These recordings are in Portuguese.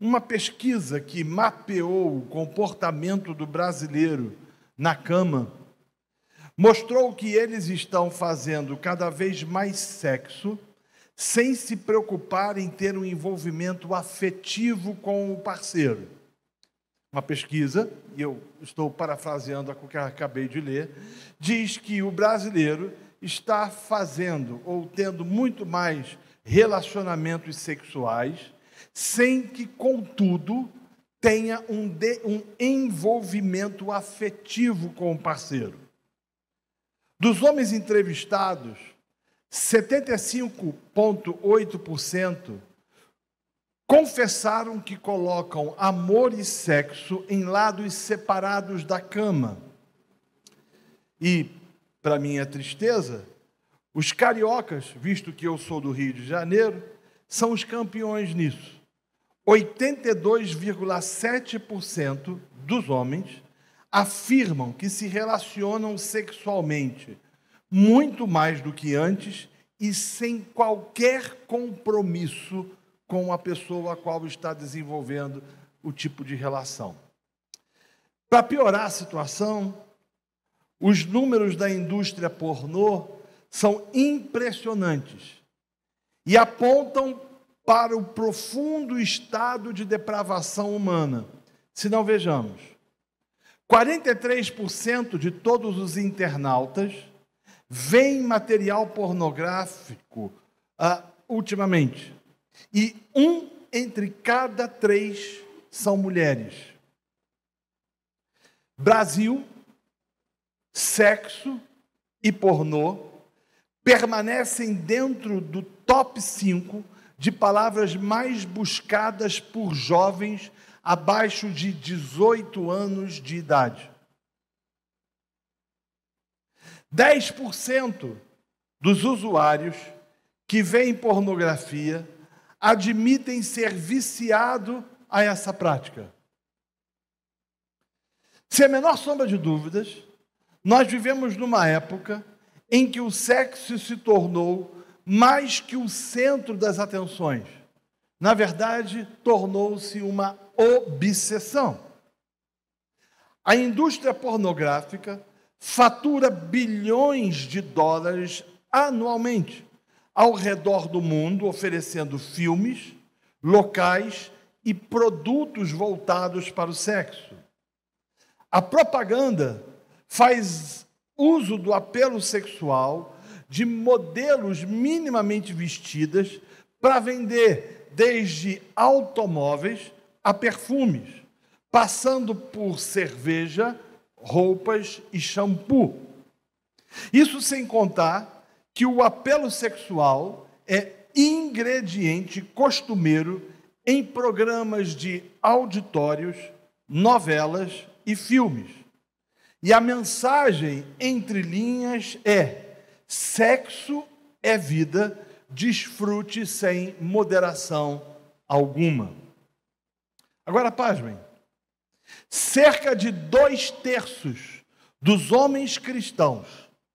Uma pesquisa que mapeou o comportamento do brasileiro na cama mostrou que eles estão fazendo cada vez mais sexo sem se preocupar em ter um envolvimento afetivo com o parceiro. Uma pesquisa, e eu estou parafraseando a que eu acabei de ler, diz que o brasileiro está fazendo ou tendo muito mais relacionamentos sexuais sem que, contudo, tenha um, de, um envolvimento afetivo com o parceiro. Dos homens entrevistados, 75,8% confessaram que colocam amor e sexo em lados separados da cama. E, para minha tristeza, os cariocas, visto que eu sou do Rio de Janeiro, são os campeões nisso. 82,7% dos homens afirmam que se relacionam sexualmente muito mais do que antes e sem qualquer compromisso com a pessoa a qual está desenvolvendo o tipo de relação. Para piorar a situação, os números da indústria pornô são impressionantes e apontam para o profundo estado de depravação humana. Se não vejamos, 43% de todos os internautas veem material pornográfico ah, ultimamente. E um entre cada três são mulheres. Brasil, sexo e pornô permanecem dentro do top 5 de palavras mais buscadas por jovens abaixo de 18 anos de idade. 10% dos usuários que veem pornografia admitem ser viciado a essa prática. Sem a menor sombra de dúvidas, nós vivemos numa época em que o sexo se tornou mais que o centro das atenções. Na verdade, tornou-se uma obsessão. A indústria pornográfica fatura bilhões de dólares anualmente ao redor do mundo, oferecendo filmes, locais e produtos voltados para o sexo. A propaganda faz uso do apelo sexual de modelos minimamente vestidas para vender desde automóveis a perfumes, passando por cerveja, roupas e shampoo. Isso sem contar que o apelo sexual é ingrediente costumeiro em programas de auditórios, novelas e filmes. E a mensagem entre linhas é: Sexo é vida, desfrute sem moderação alguma. Agora, pasmem. Cerca de dois terços dos homens cristãos,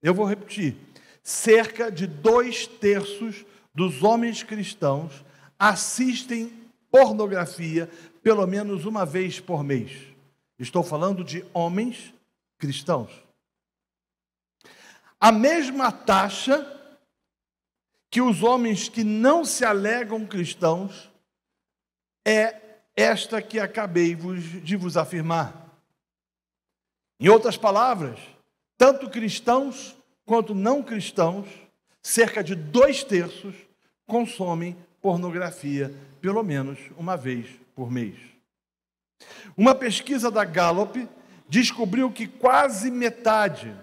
eu vou repetir, cerca de dois terços dos homens cristãos assistem pornografia pelo menos uma vez por mês. Estou falando de homens cristãos a mesma taxa que os homens que não se alegam cristãos é esta que acabei de vos afirmar. Em outras palavras, tanto cristãos quanto não cristãos, cerca de dois terços, consomem pornografia pelo menos uma vez por mês. Uma pesquisa da Gallup descobriu que quase metade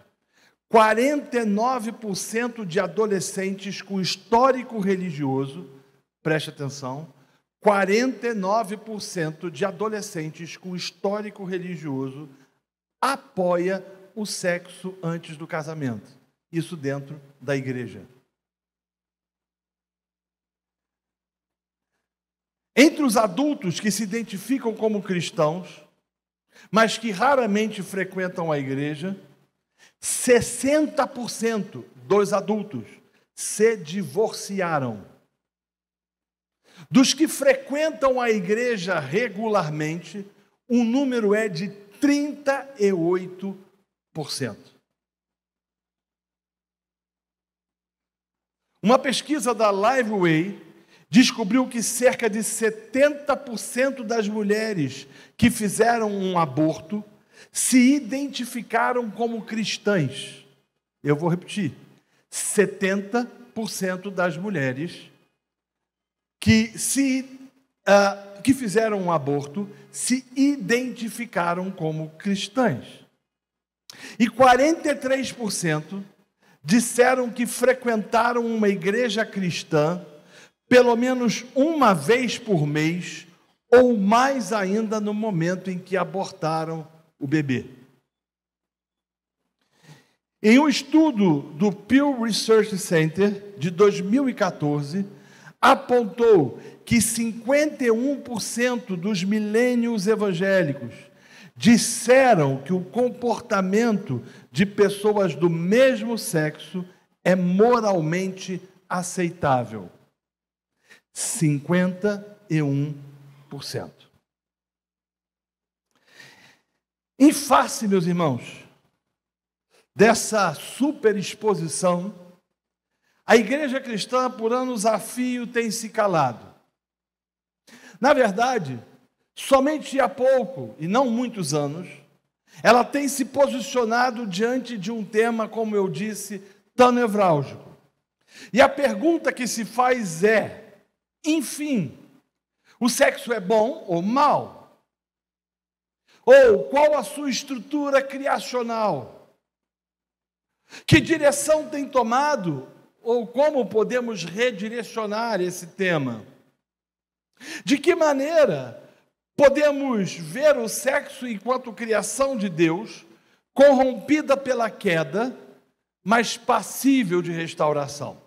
49% de adolescentes com histórico religioso, preste atenção, 49% de adolescentes com histórico religioso apoia o sexo antes do casamento. Isso dentro da igreja. Entre os adultos que se identificam como cristãos, mas que raramente frequentam a igreja, 60% dos adultos se divorciaram. Dos que frequentam a igreja regularmente, o número é de 38%. Uma pesquisa da Liveway descobriu que cerca de 70% das mulheres que fizeram um aborto se identificaram como cristãs. Eu vou repetir: 70% das mulheres que, se, uh, que fizeram um aborto se identificaram como cristãs. E 43% disseram que frequentaram uma igreja cristã pelo menos uma vez por mês, ou mais ainda no momento em que abortaram o bebê. Em um estudo do Pew Research Center de 2014, apontou que 51% dos milênios evangélicos disseram que o comportamento de pessoas do mesmo sexo é moralmente aceitável. 51%. Em face, meus irmãos, dessa superexposição, a igreja cristã, por anos a fio, tem se calado. Na verdade, somente há pouco, e não muitos anos, ela tem se posicionado diante de um tema, como eu disse, tão nevrálgico. E a pergunta que se faz é: enfim, o sexo é bom ou mal? Ou qual a sua estrutura criacional? Que direção tem tomado? Ou como podemos redirecionar esse tema? De que maneira podemos ver o sexo enquanto criação de Deus, corrompida pela queda, mas passível de restauração?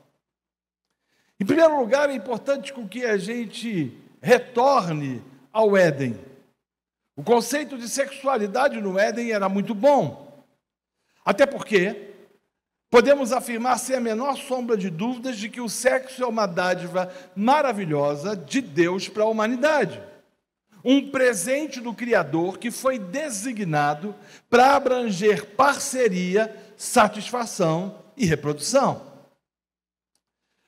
Em primeiro lugar, é importante com que a gente retorne ao Éden. O conceito de sexualidade no Éden era muito bom. Até porque podemos afirmar sem a menor sombra de dúvidas de que o sexo é uma dádiva maravilhosa de Deus para a humanidade. Um presente do Criador que foi designado para abranger parceria, satisfação e reprodução.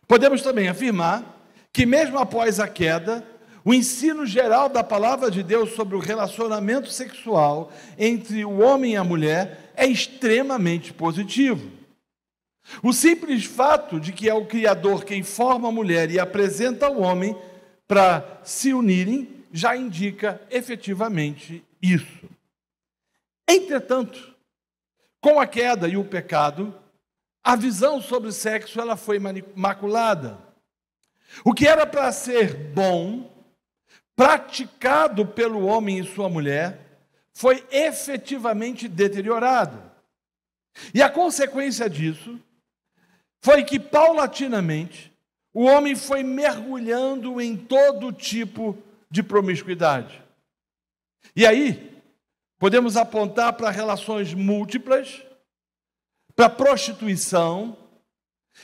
Podemos também afirmar que, mesmo após a queda, o ensino geral da palavra de Deus sobre o relacionamento sexual entre o homem e a mulher é extremamente positivo. O simples fato de que é o Criador quem forma a mulher e apresenta o homem para se unirem já indica efetivamente isso. Entretanto, com a queda e o pecado, a visão sobre sexo ela foi maculada. O que era para ser bom praticado pelo homem e sua mulher foi efetivamente deteriorado. E a consequência disso foi que, paulatinamente, o homem foi mergulhando em todo tipo de promiscuidade. E aí, podemos apontar para relações múltiplas, para prostituição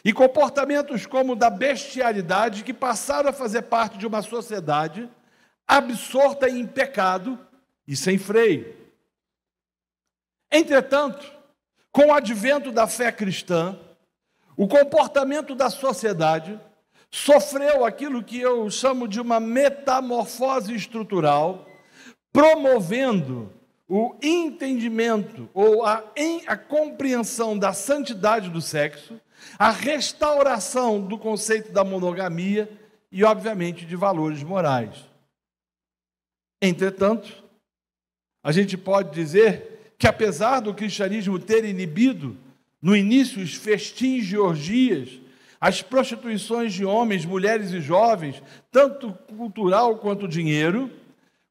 e comportamentos como o da bestialidade que passaram a fazer parte de uma sociedade absorta em pecado e sem freio. Entretanto, com o advento da fé cristã, o comportamento da sociedade sofreu aquilo que eu chamo de uma metamorfose estrutural, promovendo o entendimento ou a, a compreensão da santidade do sexo, a restauração do conceito da monogamia e, obviamente, de valores morais. Entretanto, a gente pode dizer que, apesar do cristianismo ter inibido, no início, os festins de orgias, as prostituições de homens, mulheres e jovens, tanto cultural quanto dinheiro,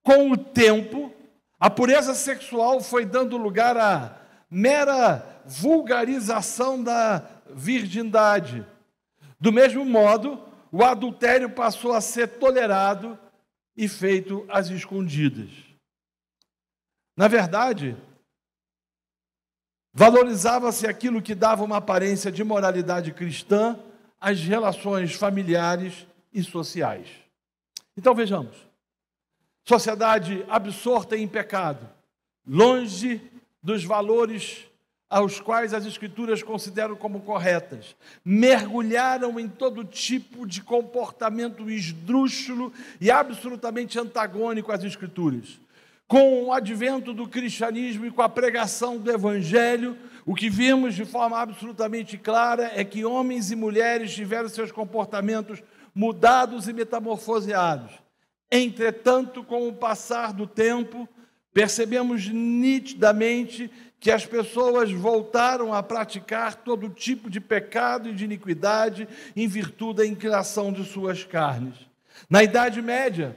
com o tempo, a pureza sexual foi dando lugar à mera vulgarização da virgindade. Do mesmo modo, o adultério passou a ser tolerado e feito às escondidas. Na verdade, valorizava-se aquilo que dava uma aparência de moralidade cristã às relações familiares e sociais. Então vejamos: sociedade absorta em pecado, longe dos valores aos quais as Escrituras consideram como corretas, mergulharam em todo tipo de comportamento esdrúxulo e absolutamente antagônico às Escrituras. Com o advento do cristianismo e com a pregação do Evangelho, o que vimos de forma absolutamente clara é que homens e mulheres tiveram seus comportamentos mudados e metamorfoseados. Entretanto, com o passar do tempo, percebemos nitidamente que as pessoas voltaram a praticar todo tipo de pecado e de iniquidade em virtude da inclinação de suas carnes. Na Idade Média,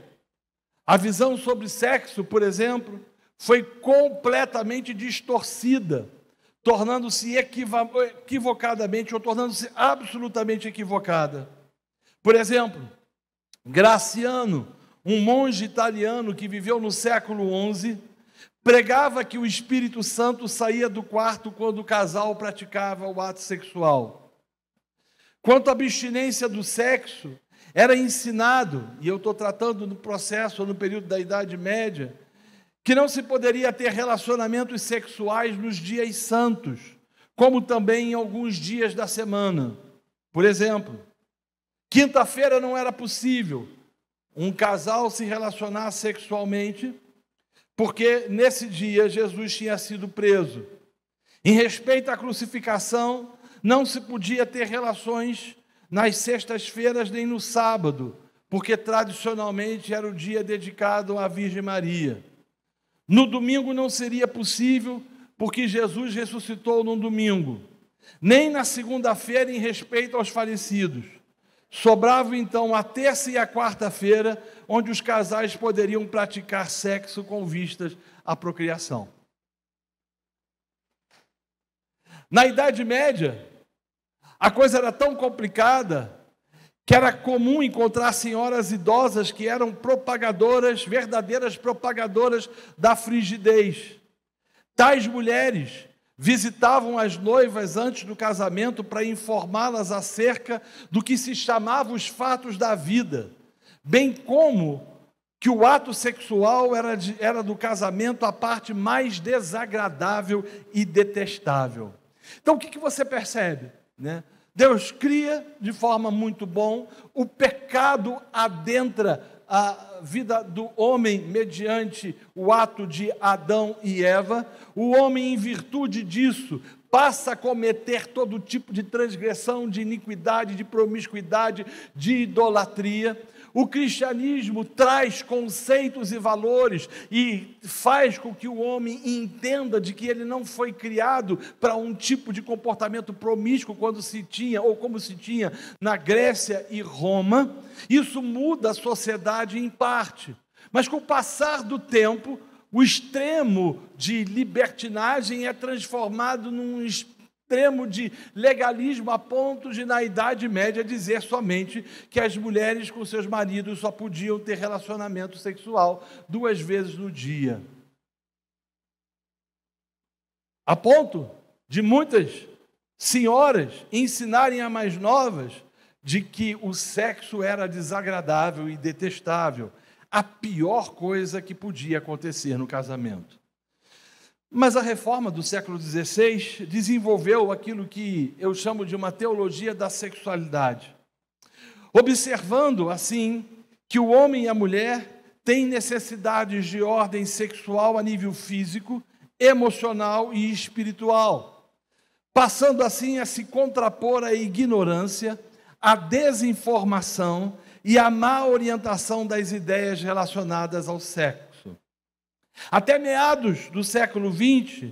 a visão sobre sexo, por exemplo, foi completamente distorcida, tornando-se equivocadamente ou tornando-se absolutamente equivocada. Por exemplo, Graciano, um monge italiano que viveu no século XI, pregava que o Espírito Santo saía do quarto quando o casal praticava o ato sexual. Quanto à abstinência do sexo, era ensinado, e eu estou tratando no processo, no período da Idade Média, que não se poderia ter relacionamentos sexuais nos dias santos, como também em alguns dias da semana. Por exemplo, quinta-feira não era possível um casal se relacionar sexualmente porque nesse dia Jesus tinha sido preso. Em respeito à crucificação, não se podia ter relações nas sextas-feiras nem no sábado, porque tradicionalmente era o dia dedicado à Virgem Maria. No domingo não seria possível, porque Jesus ressuscitou no domingo, nem na segunda-feira em respeito aos falecidos. Sobrava então a terça e a quarta-feira, onde os casais poderiam praticar sexo com vistas à procriação. Na Idade Média, a coisa era tão complicada que era comum encontrar senhoras idosas que eram propagadoras, verdadeiras propagadoras da frigidez. Tais mulheres visitavam as noivas antes do casamento para informá-las acerca do que se chamava os fatos da vida, bem como que o ato sexual era, de, era do casamento a parte mais desagradável e detestável. Então, o que, que você percebe? Né? Deus cria de forma muito bom, o pecado adentra a vida do homem mediante o ato de Adão e Eva, o homem, em virtude disso, passa a cometer todo tipo de transgressão, de iniquidade, de promiscuidade, de idolatria. O cristianismo traz conceitos e valores e faz com que o homem entenda de que ele não foi criado para um tipo de comportamento promíscuo quando se tinha ou como se tinha na Grécia e Roma. Isso muda a sociedade em parte. Mas com o passar do tempo, o extremo de libertinagem é transformado num extremo de legalismo a ponto de, na Idade Média, dizer somente que as mulheres com seus maridos só podiam ter relacionamento sexual duas vezes no dia. A ponto de muitas senhoras ensinarem a mais novas de que o sexo era desagradável e detestável, a pior coisa que podia acontecer no casamento. Mas a reforma do século XVI desenvolveu aquilo que eu chamo de uma teologia da sexualidade, observando, assim, que o homem e a mulher têm necessidades de ordem sexual a nível físico, emocional e espiritual, passando, assim, a se contrapor à ignorância, à desinformação e à má orientação das ideias relacionadas ao sexo. Até meados do século XX,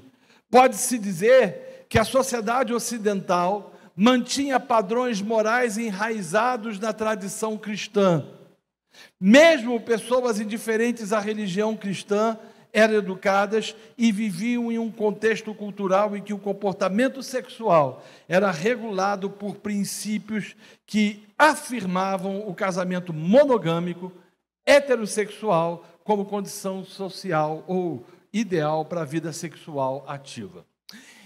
pode-se dizer que a sociedade ocidental mantinha padrões morais enraizados na tradição cristã. Mesmo pessoas indiferentes à religião cristã eram educadas e viviam em um contexto cultural em que o comportamento sexual era regulado por princípios que afirmavam o casamento monogâmico, heterossexual, como condição social ou ideal para a vida sexual ativa.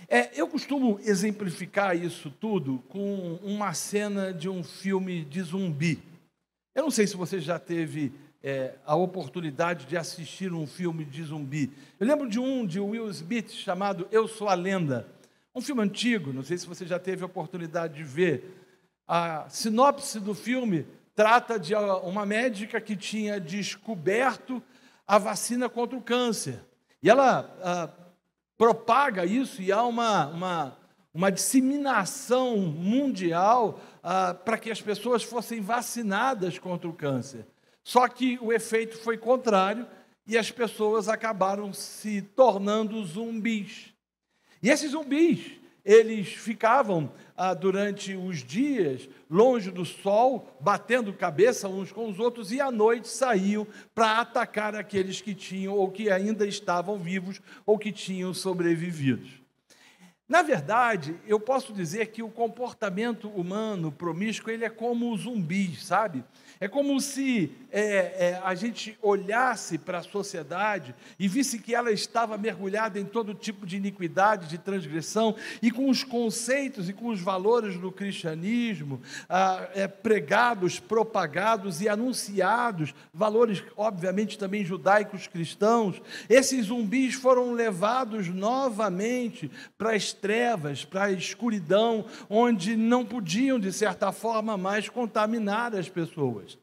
É, eu costumo exemplificar isso tudo com uma cena de um filme de zumbi. Eu não sei se você já teve é, a oportunidade de assistir um filme de zumbi. Eu lembro de um de Will Smith chamado Eu Sou a Lenda. Um filme antigo, não sei se você já teve a oportunidade de ver. A sinopse do filme Trata de uma médica que tinha descoberto a vacina contra o câncer. E ela propaga isso e há uma, uma, uma disseminação mundial para que as pessoas fossem vacinadas contra o câncer. Só que o efeito foi contrário e as pessoas acabaram se tornando zumbis. E esses zumbis, eles ficavam ah, durante os dias, longe do sol, batendo cabeça uns com os outros, e à noite saíam para atacar aqueles que tinham ou que ainda estavam vivos ou que tinham sobrevivido. Na verdade, eu posso dizer que o comportamento humano promíscuo ele é como o zumbi, sabe? É como se é, é, a gente olhasse para a sociedade e visse que ela estava mergulhada em todo tipo de iniquidade, de transgressão, e com os conceitos e com os valores do cristianismo ah, é, pregados, propagados e anunciados, valores, obviamente, também judaicos cristãos, esses zumbis foram levados novamente para as trevas, para a escuridão, onde não podiam, de certa forma, mais contaminar as pessoas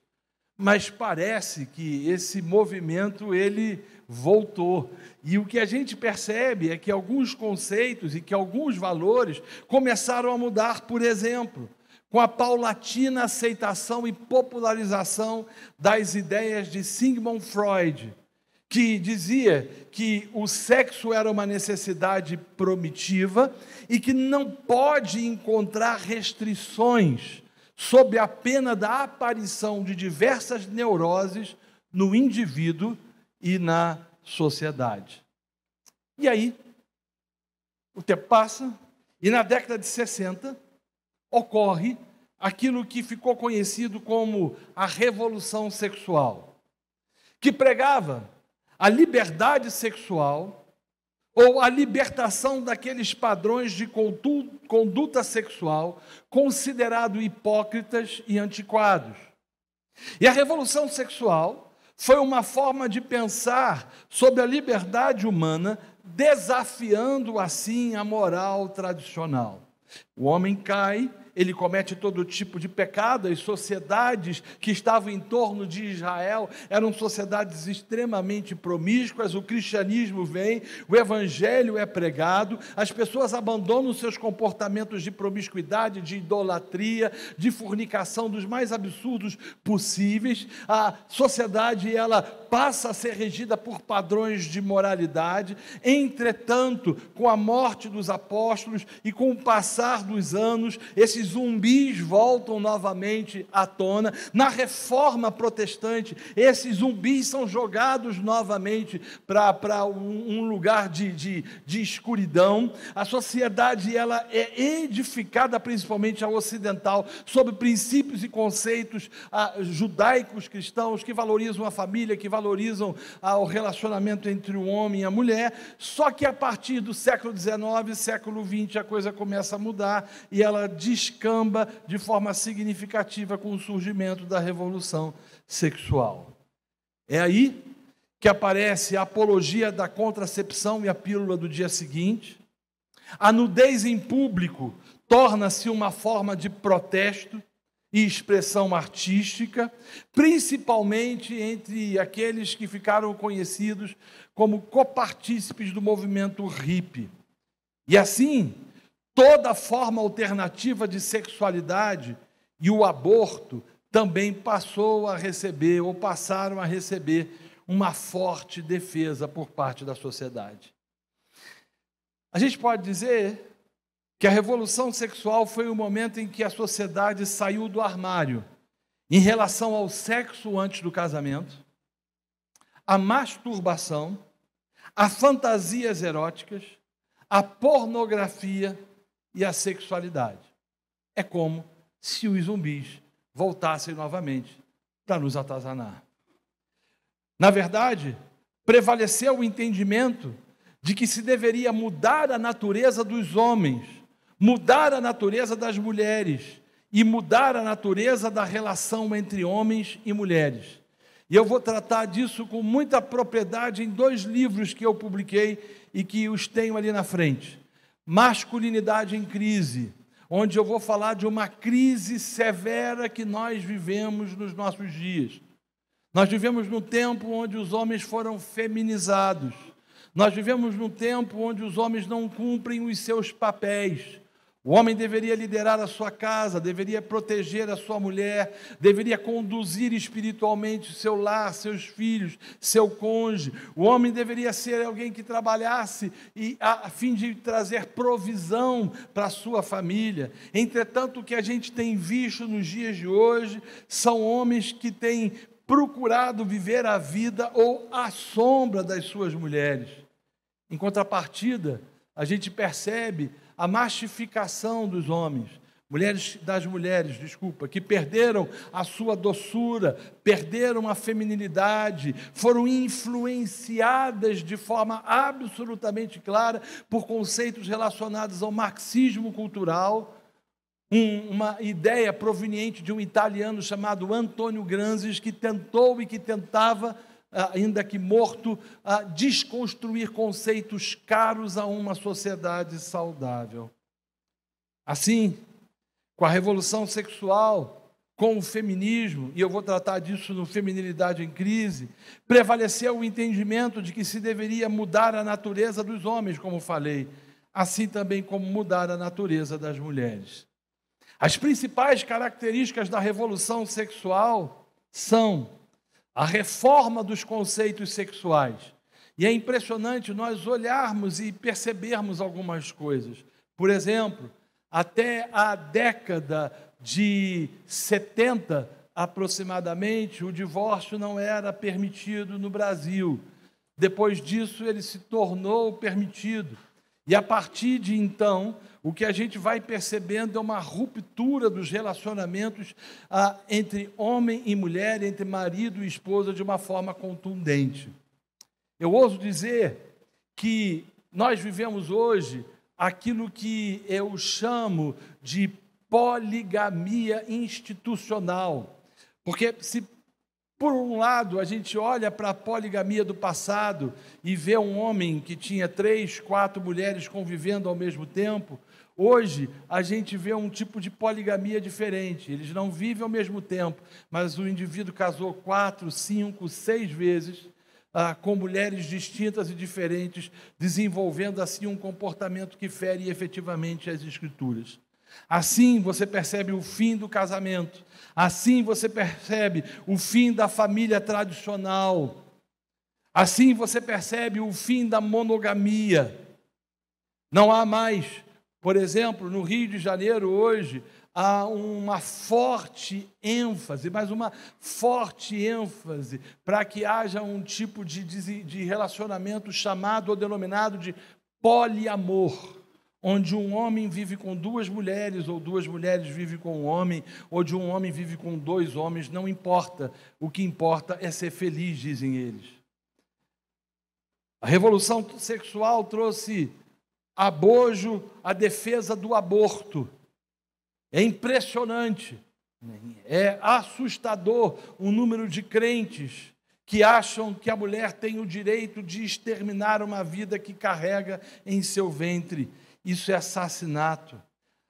mas parece que esse movimento ele voltou. E o que a gente percebe é que alguns conceitos e que alguns valores começaram a mudar, por exemplo, com a paulatina aceitação e popularização das ideias de Sigmund Freud, que dizia que o sexo era uma necessidade promitiva e que não pode encontrar restrições sob a pena da aparição de diversas neuroses no indivíduo e na sociedade. E aí, o tempo passa, e na década de 60 ocorre aquilo que ficou conhecido como a revolução sexual, que pregava a liberdade sexual ou a libertação daqueles padrões de conduta sexual considerados hipócritas e antiquados. E a revolução sexual foi uma forma de pensar sobre a liberdade humana, desafiando assim a moral tradicional. O homem cai ele comete todo tipo de pecado. As sociedades que estavam em torno de Israel eram sociedades extremamente promíscuas. O cristianismo vem, o evangelho é pregado, as pessoas abandonam seus comportamentos de promiscuidade, de idolatria, de fornicação dos mais absurdos possíveis. A sociedade ela passa a ser regida por padrões de moralidade. Entretanto, com a morte dos apóstolos e com o passar dos anos, esses esses zumbis voltam novamente à tona. Na reforma protestante, esses zumbis são jogados novamente para um, um lugar de, de, de escuridão. A sociedade ela é edificada, principalmente a ocidental, sobre princípios e conceitos ah, judaicos cristãos que valorizam a família, que valorizam ah, o relacionamento entre o homem e a mulher. Só que a partir do século XIX, século XX, a coisa começa a mudar e ela diz descamba de forma significativa com o surgimento da revolução sexual. É aí que aparece a apologia da contracepção e a pílula do dia seguinte. A nudez em público torna-se uma forma de protesto e expressão artística, principalmente entre aqueles que ficaram conhecidos como copartícipes do movimento hippie. E assim, Toda forma alternativa de sexualidade e o aborto também passou a receber ou passaram a receber uma forte defesa por parte da sociedade. A gente pode dizer que a revolução sexual foi o momento em que a sociedade saiu do armário em relação ao sexo antes do casamento, à masturbação, a fantasias eróticas, a pornografia e a sexualidade. É como se os zumbis voltassem novamente para nos atazanar. Na verdade, prevaleceu o entendimento de que se deveria mudar a natureza dos homens, mudar a natureza das mulheres e mudar a natureza da relação entre homens e mulheres. E eu vou tratar disso com muita propriedade em dois livros que eu publiquei e que os tenho ali na frente. Masculinidade em crise, onde eu vou falar de uma crise severa que nós vivemos nos nossos dias. Nós vivemos num tempo onde os homens foram feminizados. Nós vivemos num tempo onde os homens não cumprem os seus papéis. O homem deveria liderar a sua casa, deveria proteger a sua mulher, deveria conduzir espiritualmente o seu lar, seus filhos, seu cônjuge. O homem deveria ser alguém que trabalhasse e, a, a fim de trazer provisão para a sua família. Entretanto, o que a gente tem visto nos dias de hoje são homens que têm procurado viver a vida ou a sombra das suas mulheres. Em contrapartida, a gente percebe a mastificação dos homens, mulheres das mulheres, desculpa, que perderam a sua doçura, perderam a feminilidade, foram influenciadas de forma absolutamente clara por conceitos relacionados ao marxismo cultural, um, uma ideia proveniente de um italiano chamado Antônio Granzes que tentou e que tentava ah, ainda que morto, a desconstruir conceitos caros a uma sociedade saudável. Assim, com a revolução sexual, com o feminismo, e eu vou tratar disso no Feminilidade em Crise, prevaleceu o entendimento de que se deveria mudar a natureza dos homens, como falei, assim também como mudar a natureza das mulheres. As principais características da revolução sexual são a reforma dos conceitos sexuais. E é impressionante nós olharmos e percebermos algumas coisas. Por exemplo, até a década de 70 aproximadamente, o divórcio não era permitido no Brasil. Depois disso, ele se tornou permitido. E a partir de então, o que a gente vai percebendo é uma ruptura dos relacionamentos ah, entre homem e mulher, entre marido e esposa, de uma forma contundente. Eu ouso dizer que nós vivemos hoje aquilo que eu chamo de poligamia institucional. Porque se por um lado, a gente olha para a poligamia do passado e vê um homem que tinha três, quatro mulheres convivendo ao mesmo tempo, Hoje a gente vê um tipo de poligamia diferente. Eles não vivem ao mesmo tempo, mas o indivíduo casou quatro, cinco, seis vezes ah, com mulheres distintas e diferentes, desenvolvendo assim um comportamento que fere efetivamente as escrituras. Assim você percebe o fim do casamento. Assim você percebe o fim da família tradicional. Assim você percebe o fim da monogamia. Não há mais por exemplo, no Rio de Janeiro hoje há uma forte ênfase, mas uma forte ênfase para que haja um tipo de, de relacionamento chamado ou denominado de poliamor onde um homem vive com duas mulheres, ou duas mulheres vivem com um homem, ou de um homem vive com dois homens, não importa. O que importa é ser feliz, dizem eles. A revolução sexual trouxe abojo a defesa do aborto. É impressionante, é assustador o número de crentes que acham que a mulher tem o direito de exterminar uma vida que carrega em seu ventre. Isso é assassinato.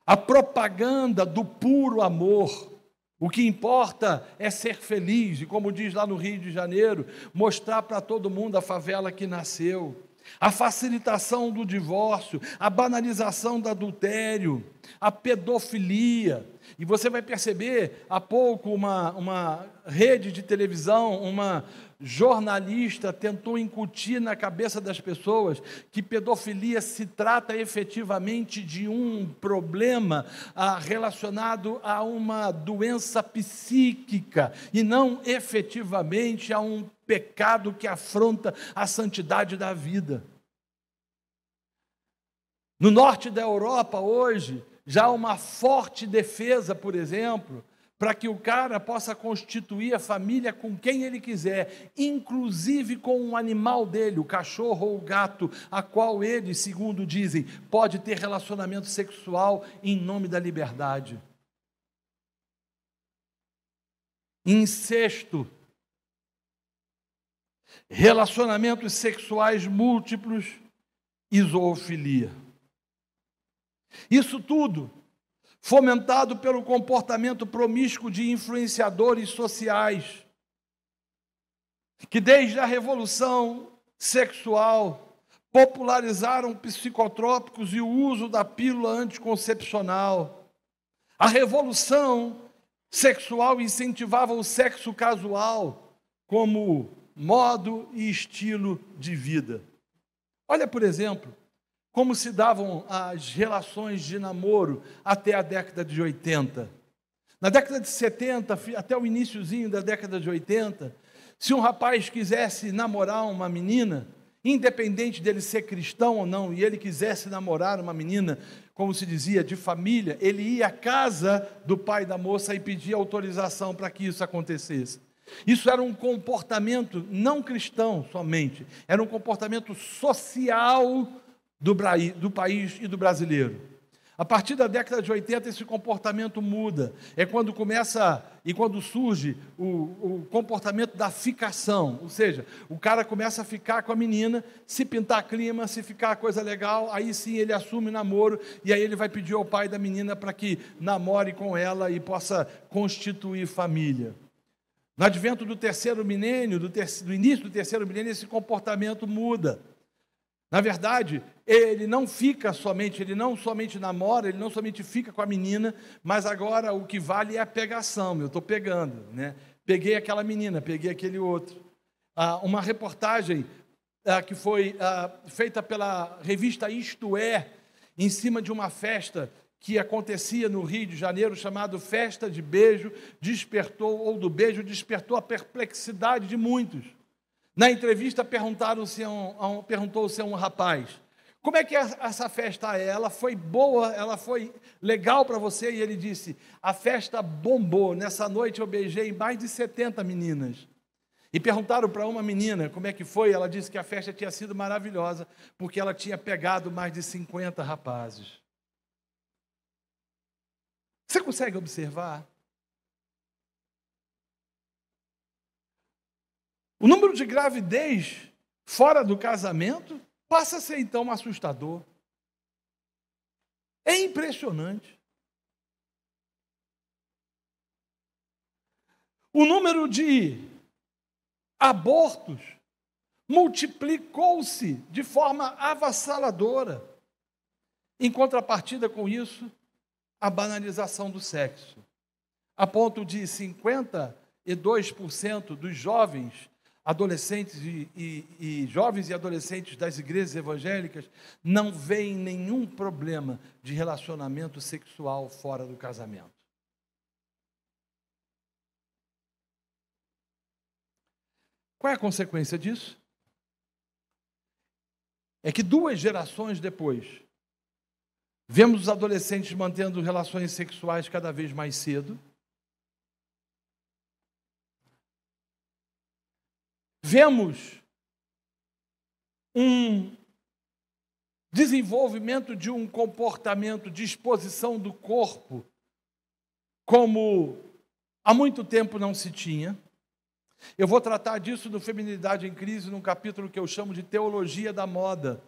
A propaganda do puro amor. O que importa é ser feliz e, como diz lá no Rio de Janeiro, mostrar para todo mundo a favela que nasceu a facilitação do divórcio, a banalização do adultério, a pedofilia. E você vai perceber, há pouco, uma, uma rede de televisão, uma jornalista tentou incutir na cabeça das pessoas que pedofilia se trata efetivamente de um problema ah, relacionado a uma doença psíquica e não efetivamente a um pecado que afronta a santidade da vida. No norte da Europa, hoje, já há uma forte defesa, por exemplo, para que o cara possa constituir a família com quem ele quiser, inclusive com um animal dele, o cachorro ou o gato, a qual ele, segundo dizem, pode ter relacionamento sexual em nome da liberdade. Incesto relacionamentos sexuais múltiplos e zoofilia. Isso tudo fomentado pelo comportamento promíscuo de influenciadores sociais, que desde a revolução sexual popularizaram psicotrópicos e o uso da pílula anticoncepcional. A revolução sexual incentivava o sexo casual como modo e estilo de vida. Olha, por exemplo, como se davam as relações de namoro até a década de 80. Na década de 70, até o iníciozinho da década de 80, se um rapaz quisesse namorar uma menina, independente dele ser cristão ou não, e ele quisesse namorar uma menina, como se dizia, de família, ele ia à casa do pai da moça e pedia autorização para que isso acontecesse. Isso era um comportamento não cristão somente, era um comportamento social do, do país e do brasileiro. A partir da década de 80, esse comportamento muda. É quando começa e quando surge o, o, comportamento da ficação. Ou seja, o cara começa a ficar com a menina, se pintar clima, se ficar coisa legal, aí sim ele assume namoro e aí ele vai pedir ao pai da menina para que namore com ela e possa constituir família. No advento do terceiro milênio, do, ter... do início do terceiro milênio, esse comportamento muda. Na verdade, ele não fica somente, ele não somente namora, ele não somente fica com a menina, mas agora o que vale é a pegação. Eu estou pegando, né? Peguei aquela menina, peguei aquele outro. Ah, uma reportagem ah, que foi ah, feita pela revista Isto É, em cima de uma festa que acontecia no Rio de Janeiro, chamado Festa de Beijo, despertou, ou do beijo, despertou a perplexidade de muitos. Na entrevista perguntaram-se a um, perguntou-se a um rapaz: como é que é essa festa é? Ela foi boa, ela foi legal para você? E ele disse: a festa bombou. Nessa noite eu beijei mais de 70 meninas. E perguntaram para uma menina como é que foi. Ela disse que a festa tinha sido maravilhosa, porque ela tinha pegado mais de 50 rapazes. Você consegue observar? O número de gravidez fora do casamento passa a ser então assustador. É impressionante. O número de abortos multiplicou-se de forma avassaladora. Em contrapartida com isso, a banalização do sexo, a ponto de 52% dos jovens, adolescentes e, e, e, jovens e adolescentes das igrejas evangélicas não veem nenhum problema de relacionamento sexual fora do casamento. Qual é a consequência disso? É que duas gerações depois, Vemos os adolescentes mantendo relações sexuais cada vez mais cedo. Vemos um desenvolvimento de um comportamento de exposição do corpo como há muito tempo não se tinha. Eu vou tratar disso no Feminilidade em Crise, num capítulo que eu chamo de Teologia da Moda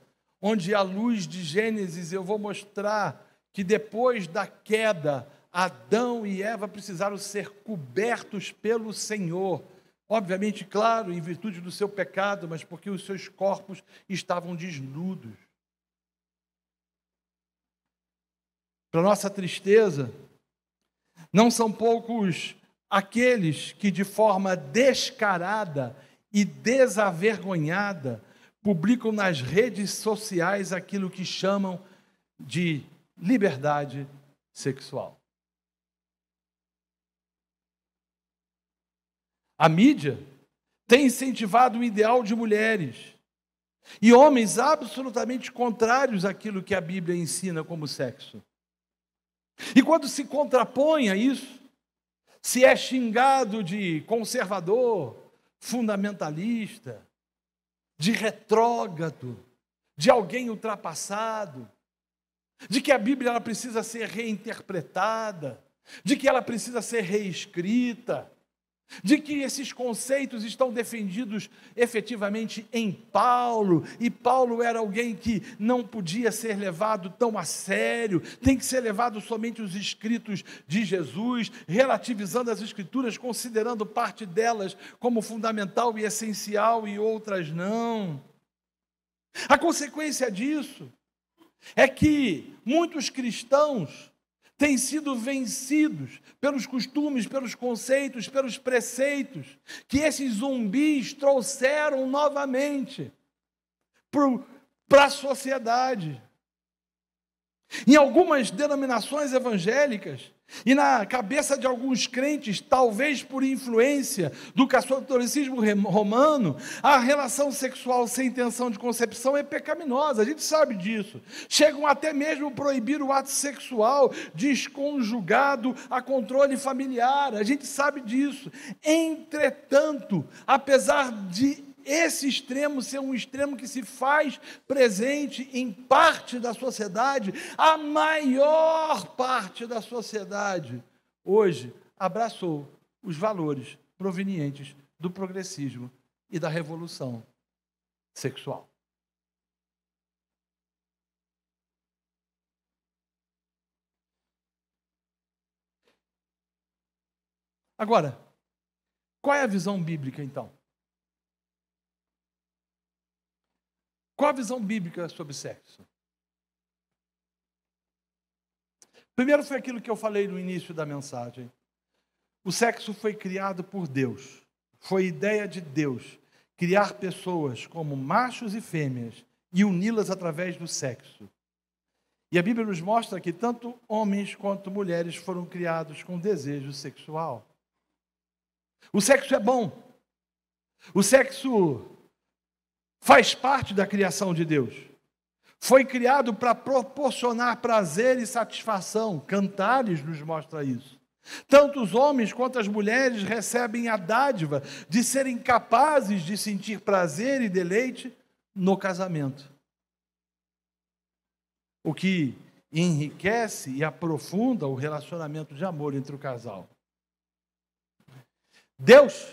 onde à luz de Gênesis eu vou mostrar que depois da queda, Adão e Eva precisaram ser cobertos pelo Senhor. Obviamente, claro, em virtude do seu pecado, mas porque os seus corpos estavam desnudos. Para nossa tristeza, não são poucos aqueles que, de forma descarada e desavergonhada, publicam nas redes sociais aquilo que chamam de liberdade sexual. A mídia tem incentivado o ideal de mulheres e homens absolutamente contrários àquilo que a Bíblia ensina como sexo. E quando se contrapõe a isso, se é xingado de conservador, fundamentalista, de retrógrado, de alguém ultrapassado, de que a Bíblia ela precisa ser reinterpretada, de que ela precisa ser reescrita, de que esses conceitos estão defendidos efetivamente em Paulo, e Paulo era alguém que não podia ser levado tão a sério, tem que ser levado somente os escritos de Jesus, relativizando as escrituras, considerando parte delas como fundamental e essencial e outras não. A consequência disso é que muitos cristãos têm sido vencidos pelos costumes, pelos conceitos, pelos preceitos que esses zumbis trouxeram novamente para a sociedade. Em algumas denominações evangélicas e na cabeça de alguns crentes, talvez por influência do catolicismo romano, a relação sexual sem intenção de concepção é pecaminosa, a gente sabe disso. Chegam até mesmo a proibir o ato sexual desconjugado a controle familiar, a gente sabe disso. Entretanto, apesar de esse extremo ser um extremo que se faz presente em parte da sociedade, a maior parte da sociedade hoje abraçou os valores provenientes do progressismo e da revolução sexual. Agora, qual é a visão bíblica então? Qual a visão bíblica sobre sexo? Primeiro foi aquilo que eu falei no início da mensagem. O sexo foi criado por Deus. Foi ideia de Deus criar pessoas como machos e fêmeas e uni-las através do sexo. E a Bíblia nos mostra que tanto homens quanto mulheres foram criados com desejo sexual. O sexo é bom. O sexo Faz parte da criação de Deus. Foi criado para proporcionar prazer e satisfação. Cantares nos mostra isso. Tanto os homens quanto as mulheres recebem a dádiva de serem capazes de sentir prazer e deleite no casamento. O que enriquece e aprofunda o relacionamento de amor entre o casal. Deus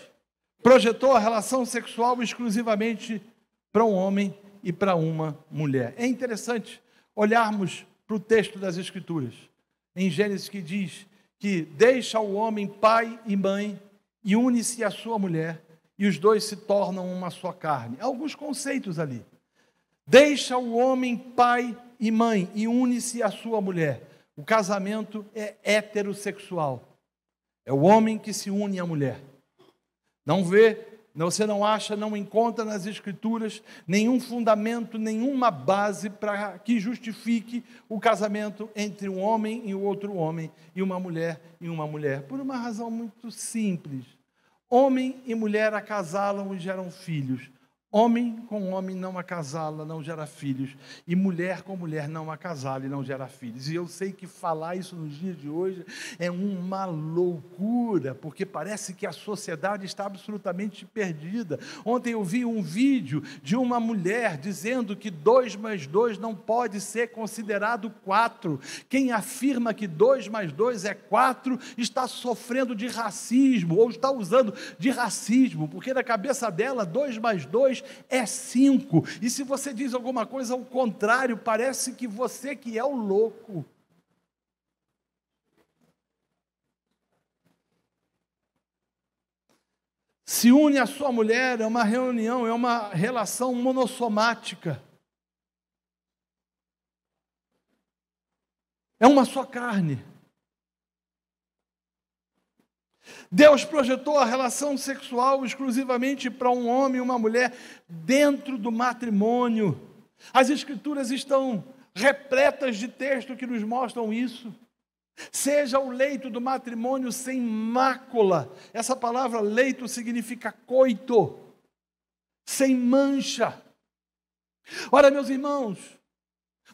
projetou a relação sexual exclusivamente para um homem e para uma mulher. É interessante olharmos para o texto das Escrituras, em Gênesis, que diz que deixa o homem pai e mãe e une-se à sua mulher, e os dois se tornam uma só carne. Há alguns conceitos ali. Deixa o homem pai e mãe e une-se à sua mulher. O casamento é heterossexual. É o homem que se une à mulher. Não vê você não acha, não encontra nas Escrituras nenhum fundamento, nenhuma base para que justifique o casamento entre um homem e outro homem, e uma mulher e uma mulher, por uma razão muito simples. Homem e mulher acasalam e geram filhos. Homem com homem não acasala, não gera filhos. E mulher com mulher não acasala e não gera filhos. E eu sei que falar isso nos dias de hoje é uma loucura, porque parece que a sociedade está absolutamente perdida. Ontem eu vi um vídeo de uma mulher dizendo que 2 mais 2 não pode ser considerado 4. Quem afirma que 2 mais 2 é 4 está sofrendo de racismo, ou está usando de racismo, porque na cabeça dela 2 mais 2 é cinco. E se você diz alguma coisa ao contrário, parece que você que é o louco. Se une a sua mulher, é uma reunião, é uma relação monossomática. É uma só carne. Deus projetou a relação sexual exclusivamente para um homem e uma mulher dentro do matrimônio. As Escrituras estão repletas de textos que nos mostram isso. Seja o leito do matrimônio sem mácula. Essa palavra leito significa coito, sem mancha. Ora, meus irmãos,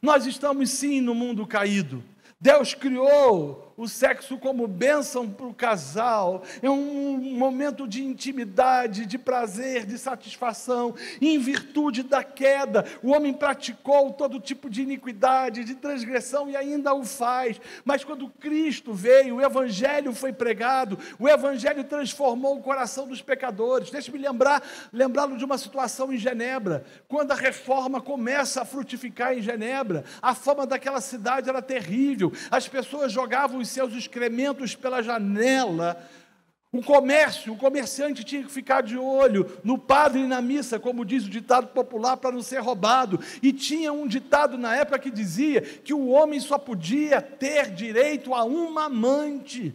nós estamos sim no mundo caído. Deus criou o sexo como bênção para o casal, é um momento de intimidade, de prazer, de satisfação, em virtude da queda, o homem praticou todo tipo de iniquidade, de transgressão e ainda o faz, mas quando Cristo veio, o Evangelho foi pregado, o Evangelho transformou o coração dos pecadores, deixe-me lembrar, lembrá-lo de uma situação em Genebra, quando a reforma começa a frutificar em Genebra, a fama daquela cidade era terrível, as pessoas jogavam os seus excrementos pela janela. O comércio, o comerciante tinha que ficar de olho no padre e na missa, como diz o ditado popular, para não ser roubado. E tinha um ditado na época que dizia que o homem só podia ter direito a uma amante.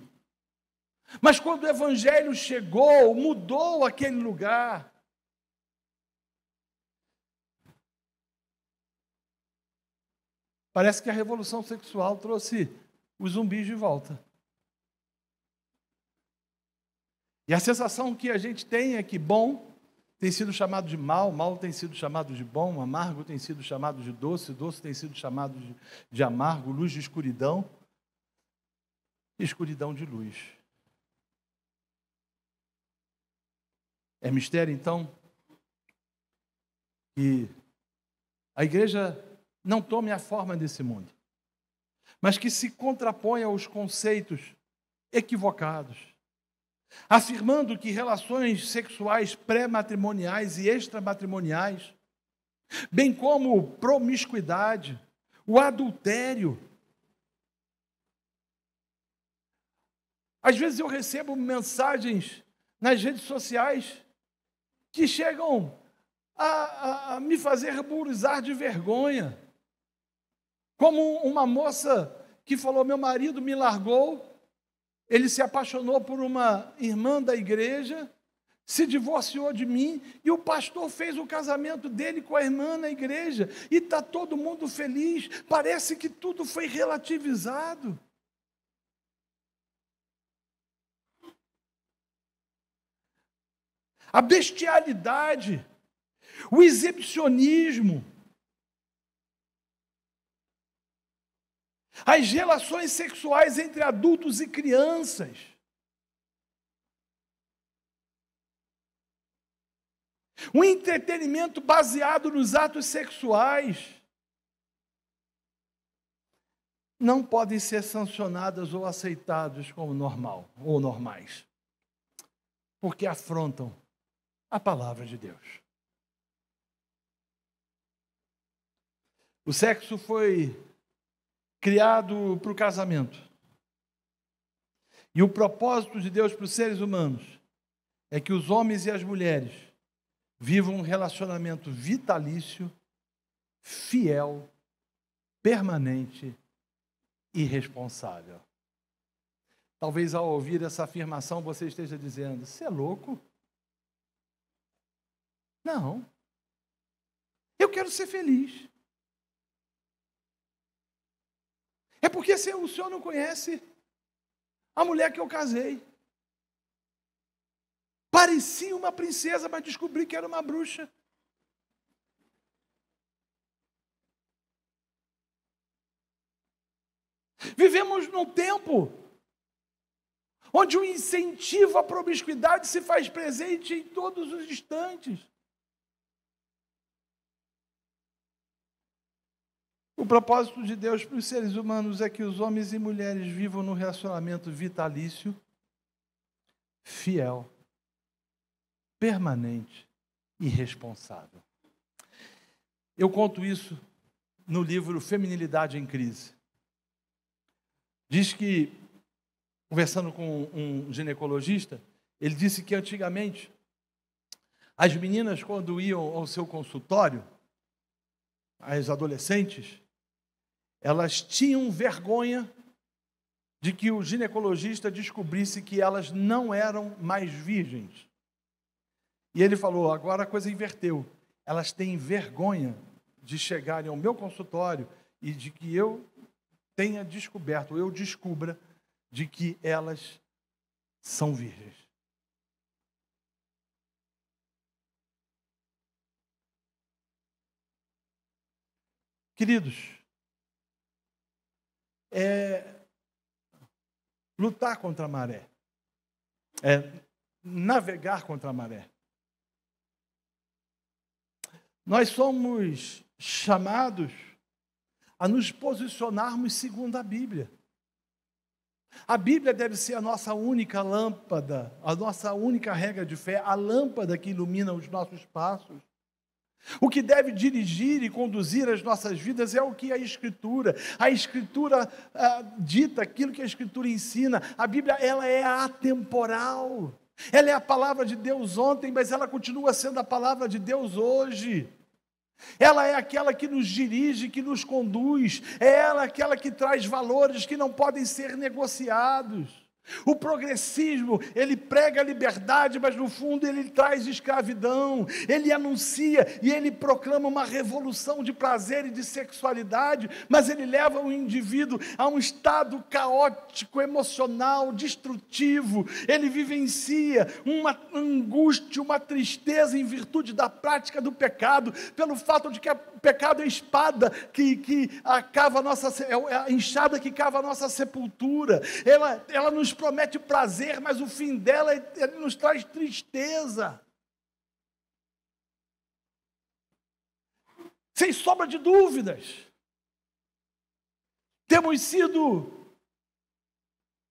Mas quando o evangelho chegou, mudou aquele lugar. Parece que a revolução sexual trouxe os zumbis de volta. E a sensação que a gente tem é que bom tem sido chamado de mal, mal tem sido chamado de bom, amargo tem sido chamado de doce, doce tem sido chamado de, de amargo, luz de escuridão, escuridão de luz. É mistério, então, que a igreja não tome a forma desse mundo mas que se contrapõe aos conceitos equivocados, afirmando que relações sexuais pré-matrimoniais e extramatrimoniais, bem como promiscuidade, o adultério, Às vezes eu recebo mensagens nas redes sociais que chegam a, a, a me fazer burizar de vergonha. Como uma moça que falou: Meu marido me largou, ele se apaixonou por uma irmã da igreja, se divorciou de mim e o pastor fez o casamento dele com a irmã na igreja e está todo mundo feliz. Parece que tudo foi relativizado. A bestialidade, o exibicionismo, as relações sexuais entre adultos e crianças. o entretenimento baseado nos atos sexuais não podem ser sancionadas ou aceitados como normal ou normais, porque afrontam a palavra de Deus. O sexo foi criado para o casamento. E o propósito de Deus para os seres humanos é que os homens e as mulheres vivam um relacionamento vitalício, fiel, permanente e responsável. Talvez ao ouvir essa afirmação você esteja dizendo: você é louco? Não. Eu quero ser feliz. É porque o senhor não conhece a mulher que eu casei. Parecia uma princesa, mas descobri que era uma bruxa. Vivemos num tempo onde o incentivo à promiscuidade se faz presente em todos os instantes. O propósito de Deus para os seres humanos é que os homens e mulheres vivam num relacionamento vitalício, fiel, permanente e responsável. Eu conto isso no livro Feminilidade em Crise. Diz que, conversando com um ginecologista, ele disse que antigamente as meninas, quando iam ao seu consultório, as adolescentes, elas tinham vergonha de que o ginecologista descobrisse que elas não eram mais virgens. E ele falou: agora a coisa inverteu. Elas têm vergonha de chegarem ao meu consultório e de que eu tenha descoberto, ou eu descubra, de que elas são virgens. Queridos, é lutar contra a maré, é navegar contra a maré. Nós somos chamados a nos posicionarmos segundo a Bíblia. A Bíblia deve ser a nossa única lâmpada, a nossa única regra de fé, a lâmpada que ilumina os nossos passos. O que deve dirigir e conduzir as nossas vidas é o que a Escritura. A Escritura ah, dita aquilo que a Escritura ensina. A Bíblia ela é atemporal. Ela é a palavra de Deus ontem, mas ela continua sendo a palavra de Deus hoje. Ela é aquela que nos dirige, que nos conduz. É ela aquela que traz valores que não podem ser negociados. O progressismo, ele prega a liberdade, mas no fundo ele traz escravidão. Ele anuncia e ele proclama uma revolução de prazer e de sexualidade, mas ele leva o indivíduo a um estado caótico, emocional, destrutivo. Ele vivencia uma angústia, uma tristeza em virtude da prática do pecado, pelo fato de que o pecado é a espada que, que cava a nossa, é, é a enxada que cava a nossa sepultura. Ela, ela nos promete prazer, mas o fim dela ele nos traz tristeza. Sem sobra de dúvidas. Temos sido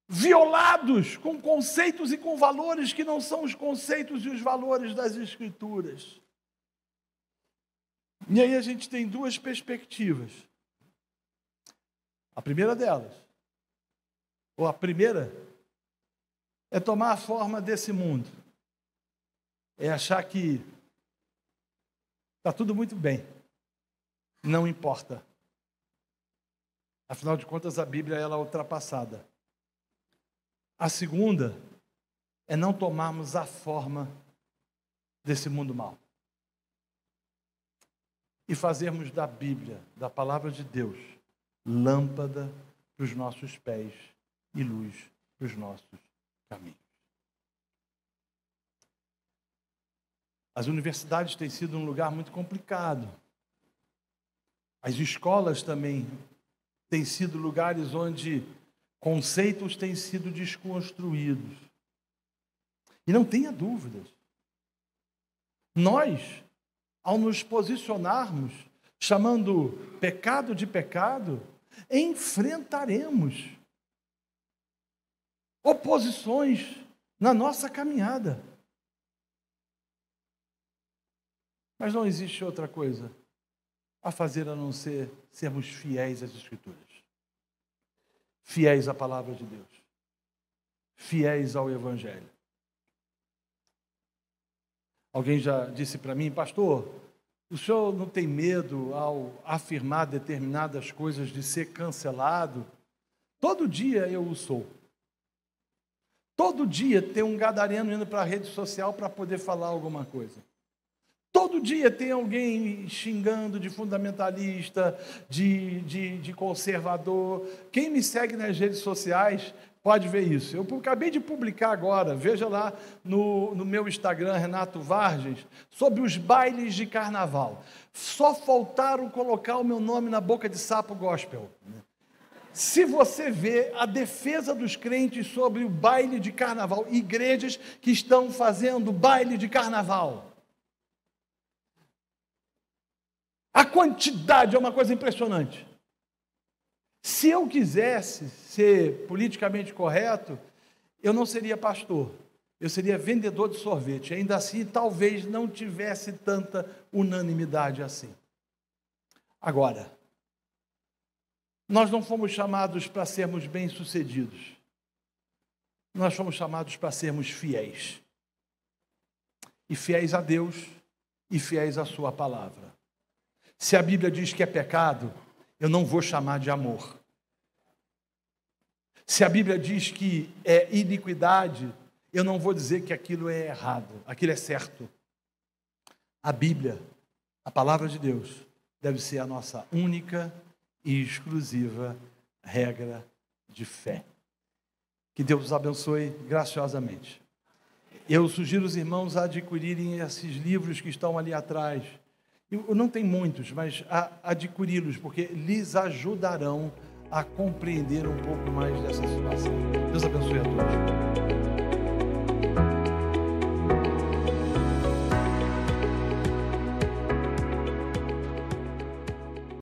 violados com conceitos e com valores que não são os conceitos e os valores das Escrituras. E aí a gente tem duas perspectivas. A primeira delas, ou a primeira é tomar a forma desse mundo, é achar que está tudo muito bem, não importa. Afinal de contas, a Bíblia ela é ultrapassada. A segunda é não tomarmos a forma desse mundo mal e fazermos da Bíblia, da palavra de Deus, lâmpada para os nossos pés e luz para os nossos caminhos. As universidades têm sido um lugar muito complicado. As escolas também têm sido lugares onde conceitos têm sido desconstruídos. E não tenha dúvidas. Nós, ao nos posicionarmos chamando pecado de pecado, enfrentaremos oposições na nossa caminhada. Mas não existe outra coisa a fazer a não ser sermos fiéis às Escrituras, fiéis à palavra de Deus, fiéis ao Evangelho. Alguém já disse para mim, pastor, o senhor não tem medo ao afirmar determinadas coisas de ser cancelado? Todo dia eu o sou. Todo dia tem um gadareno indo para a rede social para poder falar alguma coisa. Todo dia tem alguém xingando de fundamentalista, de, de, de conservador. Quem me segue nas redes sociais pode ver isso. Eu acabei de publicar agora, veja lá no, no meu Instagram, Renato Vargens, sobre os bailes de carnaval. Só faltaram colocar o meu nome na boca de sapo gospel. Se você vê a defesa dos crentes sobre o baile de carnaval, igrejas que estão fazendo baile de carnaval. A quantidade é uma coisa impressionante. Se eu quisesse ser politicamente correto, eu não seria pastor, eu seria vendedor de sorvete. Ainda assim, talvez não tivesse tanta unanimidade assim. Agora, nós não fomos chamados para sermos bem-sucedidos. Nós fomos chamados para sermos fiéis. E fiéis a Deus e fiéis à Sua palavra. Se a Bíblia diz que é pecado, eu não vou chamar de amor. Se a Bíblia diz que é iniquidade, eu não vou dizer que aquilo é errado, aquilo é certo. A Bíblia, a palavra de Deus, deve ser a nossa única e exclusiva regra de fé. Que Deus os abençoe graciosamente. Eu sugiro os irmãos a adquirirem esses livros que estão ali atrás. Eu não tem muitos, mas adquiri-los, porque lhes ajudarão a compreender um pouco mais dessa situação. Deus abençoe a todos.